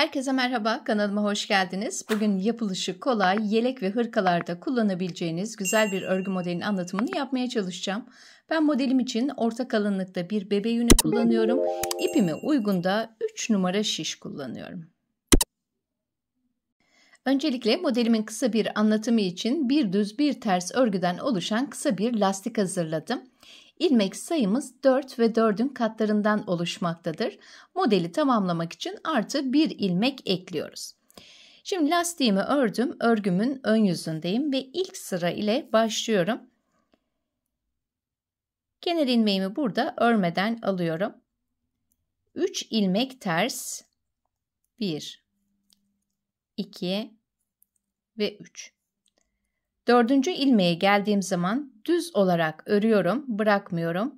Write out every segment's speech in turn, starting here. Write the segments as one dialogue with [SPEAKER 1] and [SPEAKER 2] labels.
[SPEAKER 1] Herkese merhaba, kanalıma hoş geldiniz. Bugün yapılışı kolay, yelek ve hırkalarda kullanabileceğiniz güzel bir örgü modelinin anlatımını yapmaya çalışacağım. Ben modelim için orta kalınlıkta bir bebe yünü kullanıyorum. İpime uygun da 3 numara şiş kullanıyorum. Öncelikle modelimin kısa bir anlatımı için bir düz bir ters örgüden oluşan kısa bir lastik hazırladım ilmek sayımız 4 ve 4'ün katlarından oluşmaktadır. Modeli tamamlamak için artı 1 ilmek ekliyoruz. Şimdi lastiğimi ördüm. Örgümün ön yüzündeyim ve ilk sıra ile başlıyorum. Kenar ilmeğimi burada örmeden alıyorum. 3 ilmek ters 1 2 ve 3 Dördüncü ilmeğe geldiğim zaman düz olarak örüyorum, bırakmıyorum.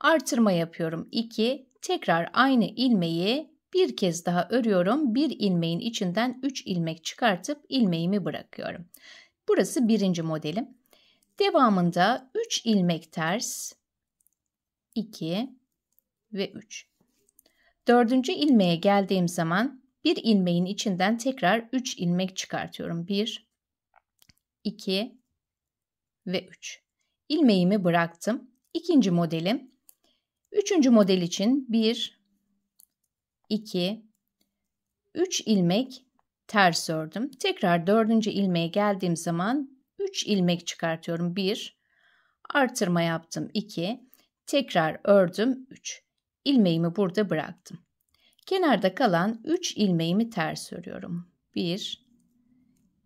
[SPEAKER 1] Artırma yapıyorum. 2. Tekrar aynı ilmeği bir kez daha örüyorum. Bir ilmeğin içinden 3 ilmek çıkartıp ilmeğimi bırakıyorum. Burası birinci modelim. Devamında 3 ilmek ters. 2 ve 3. Dördüncü ilmeğe geldiğim zaman bir ilmeğin içinden tekrar 3 ilmek çıkartıyorum. 1 2 ve 3. İlmeğimi bıraktım. İkinci modelim. Üçüncü model için 1, 2, 3 ilmek ters ördüm. Tekrar dördüncü ilmeğe geldiğim zaman 3 ilmek çıkartıyorum. 1, artırma yaptım 2, tekrar ördüm 3. ilmeğimi burada bıraktım. Kenarda kalan 3 ilmeğimi ters örüyorum. 1,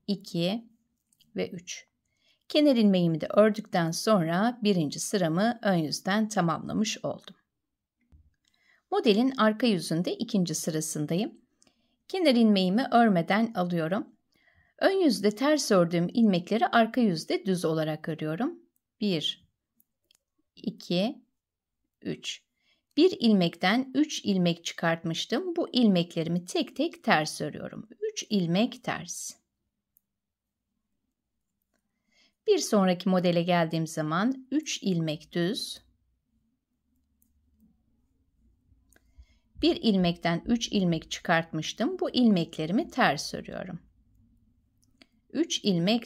[SPEAKER 1] 2, ve 3. Kenar ilmeğimi de ördükten sonra birinci sıramı ön yüzden tamamlamış oldum. Modelin arka yüzünde ikinci sırasındayım. Kenar ilmeğimi örmeden alıyorum. Ön yüzde ters ördüğüm ilmekleri arka yüzde düz olarak örüyorum. 1 2 3 Bir ilmekten 3 ilmek çıkartmıştım. Bu ilmeklerimi tek tek ters örüyorum. 3 ilmek ters. Bir sonraki modele geldiğim zaman 3 ilmek düz. Bir ilmekten 3 ilmek çıkartmıştım. Bu ilmeklerimi ters örüyorum. 3 ilmek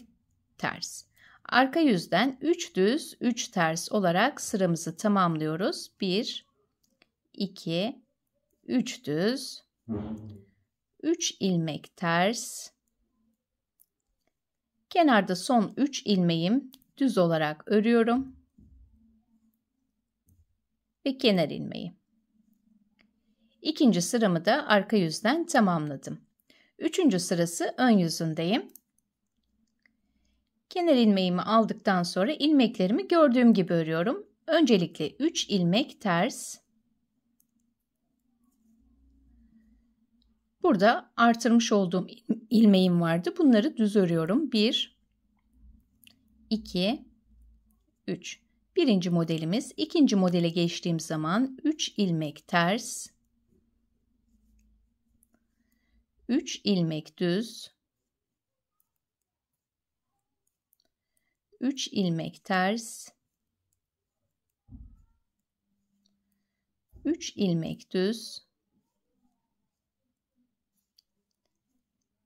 [SPEAKER 1] ters. Arka yüzden 3 düz, 3 ters olarak sıramızı tamamlıyoruz. 1 2 3 düz, 3 ilmek ters, Kenarda son 3 ilmeğim düz olarak örüyorum. Ve kenar ilmeği. İkinci sıramı da arka yüzden tamamladım. Üçüncü sırası ön yüzündeyim. Kenar ilmeğimi aldıktan sonra ilmeklerimi gördüğüm gibi örüyorum. Öncelikle 3 ilmek ters Burada artırmış olduğum ilmeğim vardı. Bunları düz örüyorum. 1 2 3 Birinci modelimiz. İkinci modele geçtiğim zaman 3 ilmek ters 3 ilmek düz 3 ilmek ters 3 ilmek düz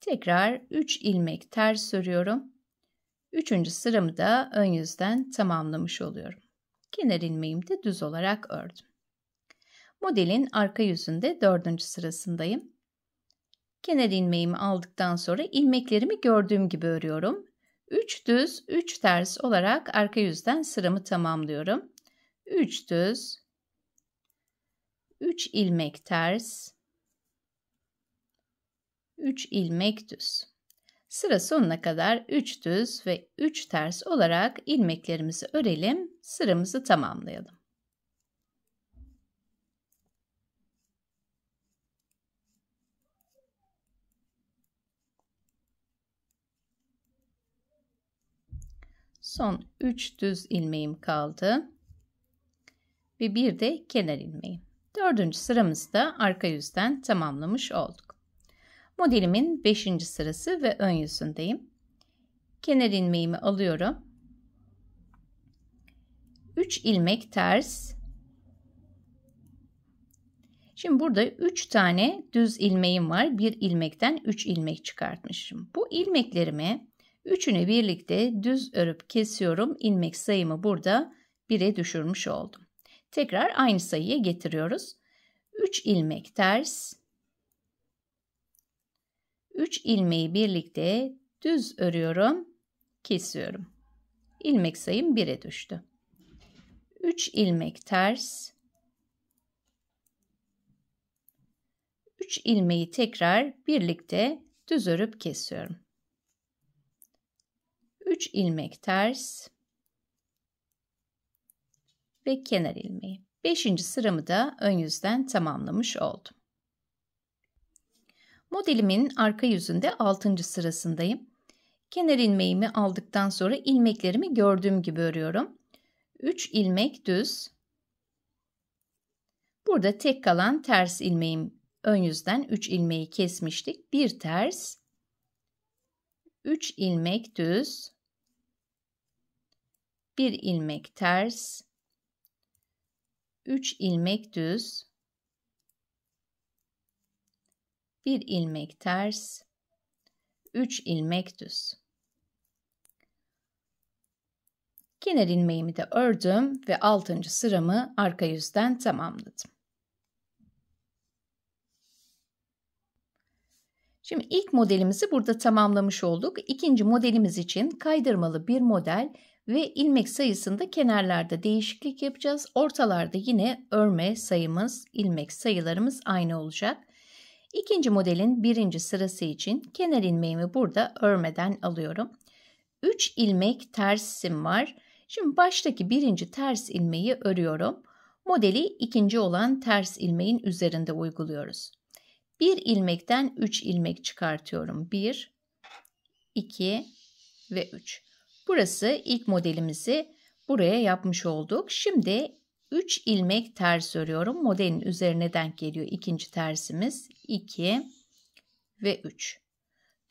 [SPEAKER 1] Tekrar 3 ilmek ters örüyorum. 3. sıramı da ön yüzden tamamlamış oluyorum. Kenar ilmeğimi de düz olarak ördüm. Modelin arka yüzünde 4. sırasındayım. Kenar ilmeğimi aldıktan sonra ilmeklerimi gördüğüm gibi örüyorum. 3 düz, 3 ters olarak arka yüzden sıramı tamamlıyorum. 3 düz, 3 ilmek ters, 3 ilmek düz. Sıra sonuna kadar 3 düz ve 3 ters olarak ilmeklerimizi örelim, sıramızı tamamlayalım. Son 3 düz ilmeğim kaldı. Ve bir de kenar ilmeği. Dördüncü sıramızı da arka yüzden tamamlamış olduk. Modelimin 5. sırası ve ön yüzündeyim. Kenar ilmeğimi alıyorum. 3 ilmek ters. Şimdi burada 3 tane düz ilmeğim var. Bir ilmekten 3 ilmek çıkartmışım. Bu ilmeklerimi üçünü birlikte düz örüp kesiyorum. İlmek sayımı burada 1'e düşürmüş oldum. Tekrar aynı sayıya getiriyoruz. 3 ilmek ters. 3 ilmeği birlikte düz örüyorum, kesiyorum. İlmek sayım 1'e düştü. 3 ilmek ters. 3 ilmeği tekrar birlikte düz örüp kesiyorum. 3 ilmek ters ve kenar ilmeği. 5. sıramı da ön yüzden tamamlamış oldum. Modelimin arka yüzünde 6. sırasındayım. Kenar ilmeğimi aldıktan sonra ilmeklerimi gördüğüm gibi örüyorum. 3 ilmek düz. Burada tek kalan ters ilmeğim. Ön yüzden 3 ilmeği kesmiştik. 1 ters. 3 ilmek düz. 1 ilmek ters. 3 ilmek düz. 1 ilmek ters 3 ilmek düz. Kenar ilmeğimi de ördüm ve 6. sıramı arka yüzden tamamladım. Şimdi ilk modelimizi burada tamamlamış olduk. İkinci modelimiz için kaydırmalı bir model ve ilmek sayısında kenarlarda değişiklik yapacağız. Ortalarda yine örme sayımız, ilmek sayılarımız aynı olacak. İkinci modelin birinci sırası için kenar ilmeğimi burada örmeden alıyorum. 3 ilmek tersim var. Şimdi baştaki birinci ters ilmeği örüyorum. Modeli ikinci olan ters ilmeğin üzerinde uyguluyoruz. 1 ilmekten 3 ilmek çıkartıyorum. 1, 2 ve 3. Burası ilk modelimizi buraya yapmış olduk. Şimdi 3 ilmek ters örüyorum. Modelin üzerine denk geliyor ikinci tersimiz. 2 ve 3.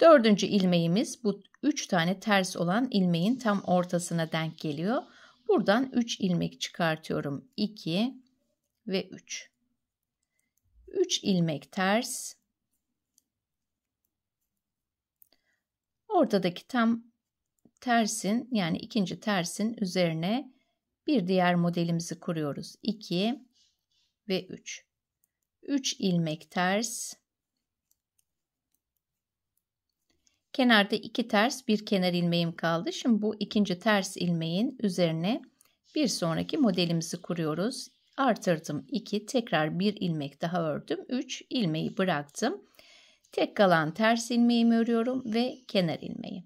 [SPEAKER 1] Dördüncü ilmeğimiz bu 3 tane ters olan ilmeğin tam ortasına denk geliyor. Buradan 3 ilmek çıkartıyorum. 2 ve 3. 3 ilmek ters. Ortadaki tam tersin yani ikinci tersin üzerine bir diğer modelimizi kuruyoruz. 2 ve 3. 3 ilmek ters. Kenarda 2 ters bir kenar ilmeğim kaldı. Şimdi bu ikinci ters ilmeğin üzerine bir sonraki modelimizi kuruyoruz. Artırdım 2 tekrar bir ilmek daha ördüm. 3 ilmeği bıraktım. Tek kalan ters ilmeğimi örüyorum ve kenar ilmeği.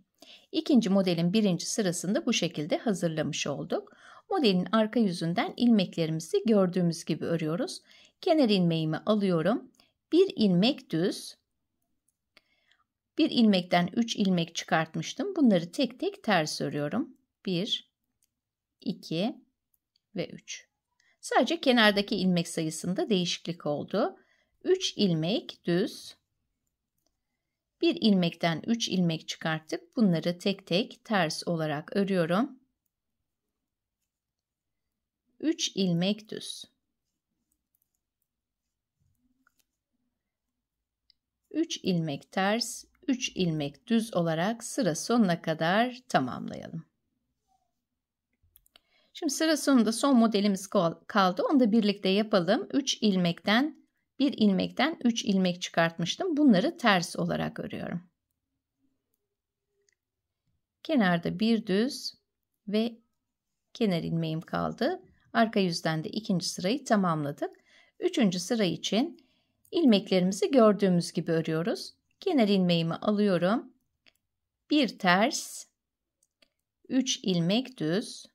[SPEAKER 1] İkinci modelin birinci sırasında bu şekilde hazırlamış olduk. Modelin arka yüzünden ilmeklerimizi gördüğümüz gibi örüyoruz. Kenar ilmeğimi alıyorum. Bir ilmek düz. Bir ilmekten 3 ilmek çıkartmıştım. Bunları tek tek ters örüyorum. 1 2 ve 3. Sadece kenardaki ilmek sayısında değişiklik oldu. 3 ilmek düz. Bir ilmekten 3 ilmek çıkarttık. Bunları tek tek ters olarak örüyorum. 3 ilmek düz. 3 ilmek ters, 3 ilmek düz olarak sıra sonuna kadar tamamlayalım. Şimdi sıra sonunda son modelimiz kaldı. Onu da birlikte yapalım. 3 ilmekten 1 ilmekten 3 ilmek çıkartmıştım. Bunları ters olarak örüyorum. Kenarda bir düz ve kenar ilmeğim kaldı. Arka yüzden de ikinci sırayı tamamladık. Üçüncü sıra için ilmeklerimizi gördüğümüz gibi örüyoruz. Kenar ilmeğimi alıyorum. Bir ters, üç ilmek düz.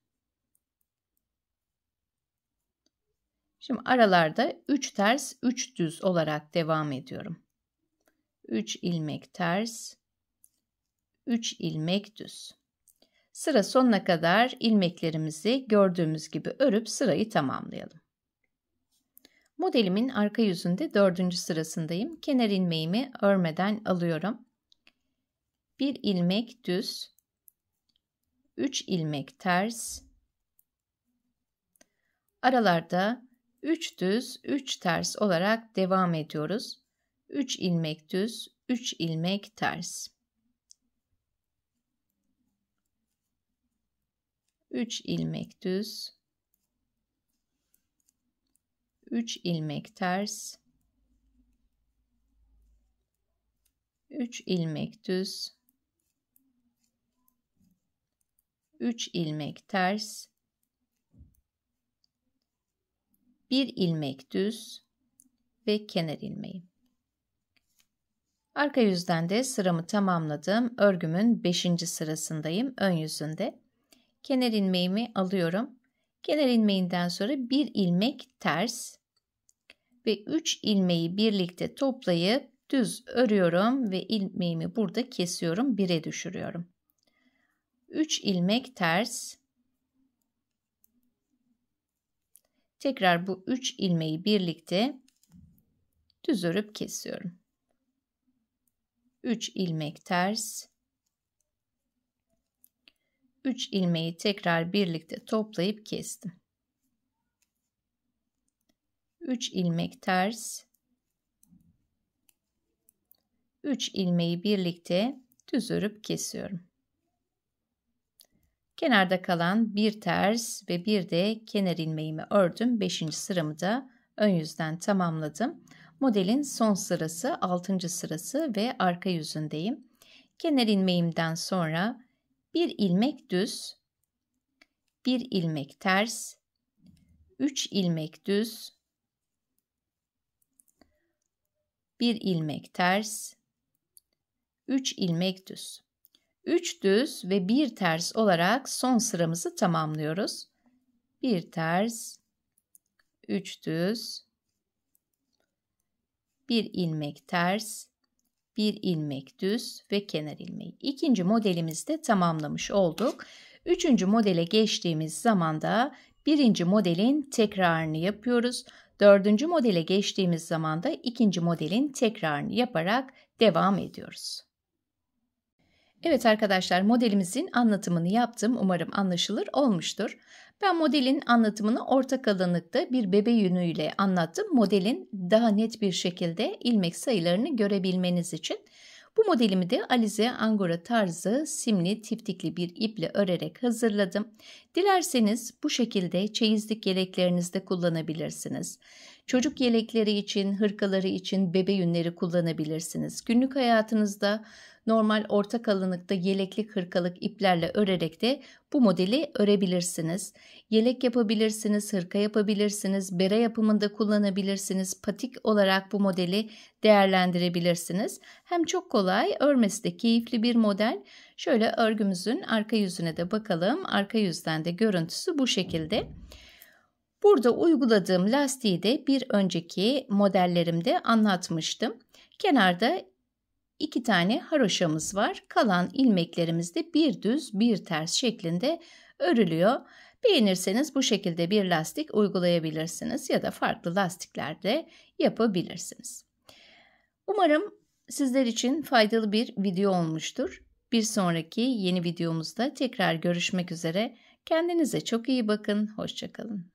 [SPEAKER 1] Şimdi aralarda 3 ters, 3 düz olarak devam ediyorum. 3 ilmek ters, 3 ilmek düz. Sıra sonuna kadar ilmeklerimizi gördüğümüz gibi örüp sırayı tamamlayalım. Modelimin arka yüzünde dördüncü sırasındayım. Kenar ilmeğimi örmeden alıyorum. Bir ilmek düz, üç ilmek ters, aralarda üç düz, üç ters olarak devam ediyoruz. Üç ilmek düz, üç ilmek ters. 3 ilmek düz 3 ilmek ters 3 ilmek düz 3 ilmek ters 1 ilmek düz ve kenar ilmeği. Arka yüzden de sıramı tamamladım. Örgümün 5. sırasındayım ön yüzünde kenar ilmeğimi alıyorum. Kenar ilmeğinden sonra bir ilmek ters ve 3 ilmeği birlikte toplayıp düz örüyorum ve ilmeğimi burada kesiyorum. 1'e düşürüyorum. 3 ilmek ters. Tekrar bu 3 ilmeği birlikte düz örüp kesiyorum. 3 ilmek ters. 3 ilmeği tekrar birlikte toplayıp kestim. 3 ilmek ters 3 ilmeği birlikte düz örüp kesiyorum. Kenarda kalan bir ters ve bir de kenar ilmeğimi ördüm. 5. sıramı da ön yüzden tamamladım. Modelin son sırası, 6. sırası ve arka yüzündeyim. Kenar ilmeğimden sonra bir ilmek düz, bir ilmek ters, 3 ilmek düz, bir ilmek ters, 3 ilmek düz. 3 düz ve 1 ters olarak son sıramızı tamamlıyoruz. 1 ters, 3 düz, 1 ilmek ters, bir ilmek düz ve kenar ilmeği. İkinci modelimizde tamamlamış olduk. Üçüncü modele geçtiğimiz zaman da birinci modelin tekrarını yapıyoruz. Dördüncü modele geçtiğimiz zaman da ikinci modelin tekrarını yaparak devam ediyoruz. Evet arkadaşlar modelimizin anlatımını yaptım. Umarım anlaşılır olmuştur. Ben modelin anlatımını orta kalınlıkta bir bebe yünüyle anlattım. Modelin daha net bir şekilde ilmek sayılarını görebilmeniz için bu modelimi de Alize Angora tarzı simli tiftikli bir iple örerek hazırladım. Dilerseniz bu şekilde çeyizlik yeleklerinizde kullanabilirsiniz. Çocuk yelekleri için, hırkaları için bebe yünleri kullanabilirsiniz. Günlük hayatınızda Normal orta kalınlıkta yelekli hırkalık iplerle örerek de bu modeli örebilirsiniz. Yelek yapabilirsiniz, hırka yapabilirsiniz, bere yapımında kullanabilirsiniz. Patik olarak bu modeli değerlendirebilirsiniz. Hem çok kolay, örmesi de keyifli bir model. Şöyle örgümüzün arka yüzüne de bakalım. Arka yüzden de görüntüsü bu şekilde. Burada uyguladığım lastiği de bir önceki modellerimde anlatmıştım. Kenarda iki tane haroşamız var. Kalan ilmeklerimiz de bir düz bir ters şeklinde örülüyor. Beğenirseniz bu şekilde bir lastik uygulayabilirsiniz ya da farklı lastiklerde yapabilirsiniz. Umarım sizler için faydalı bir video olmuştur. Bir sonraki yeni videomuzda tekrar görüşmek üzere. Kendinize çok iyi bakın. Hoşçakalın.